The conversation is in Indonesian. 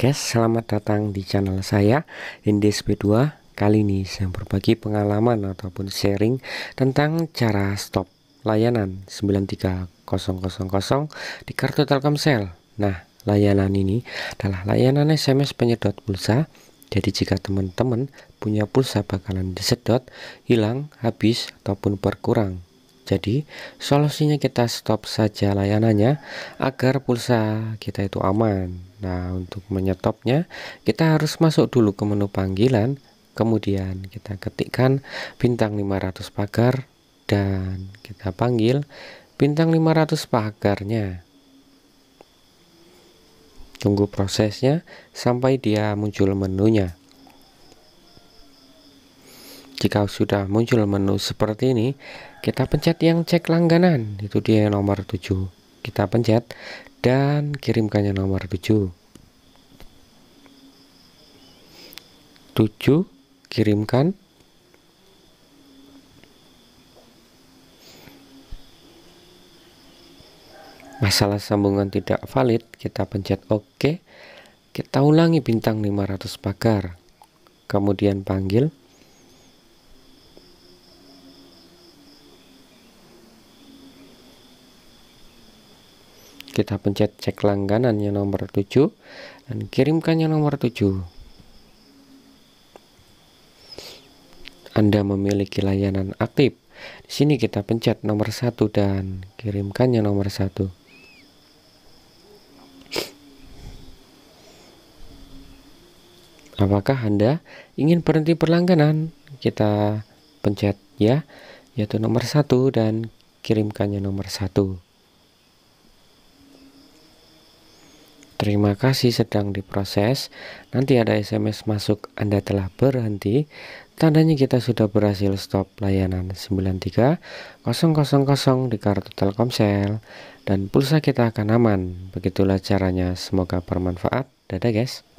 Guys, selamat datang di channel saya Indes B2 Kali ini saya berbagi pengalaman ataupun sharing tentang cara stop layanan 93000 di kartu Telkomsel Nah, layanan ini adalah layanan SMS penyedot pulsa Jadi jika teman-teman punya pulsa bakalan disedot, hilang, habis, ataupun berkurang jadi solusinya kita stop saja layanannya agar pulsa kita itu aman. Nah untuk menyetopnya kita harus masuk dulu ke menu panggilan kemudian kita ketikkan bintang 500 pagar dan kita panggil bintang 500 pagarnya tunggu prosesnya sampai dia muncul menunya jika sudah muncul menu seperti ini kita pencet yang cek langganan itu dia nomor 7 kita pencet dan kirimkannya nomor 7 7 kirimkan masalah sambungan tidak valid kita pencet OK kita ulangi bintang 500 pagar kemudian panggil kita pencet cek langganan yang nomor 7 dan kirimkan yang nomor 7 Anda memiliki layanan aktif di sini kita pencet nomor 1 dan kirimkan yang nomor 1 Apakah Anda ingin berhenti perlangganan? Kita pencet ya, yaitu nomor 1 dan kirimkannya nomor 1. Terima kasih sedang diproses. Nanti ada SMS masuk Anda telah berhenti. Tandanya kita sudah berhasil stop layanan 93000 di kartu Telkomsel dan pulsa kita akan aman. Begitulah caranya. Semoga bermanfaat. Dadah guys.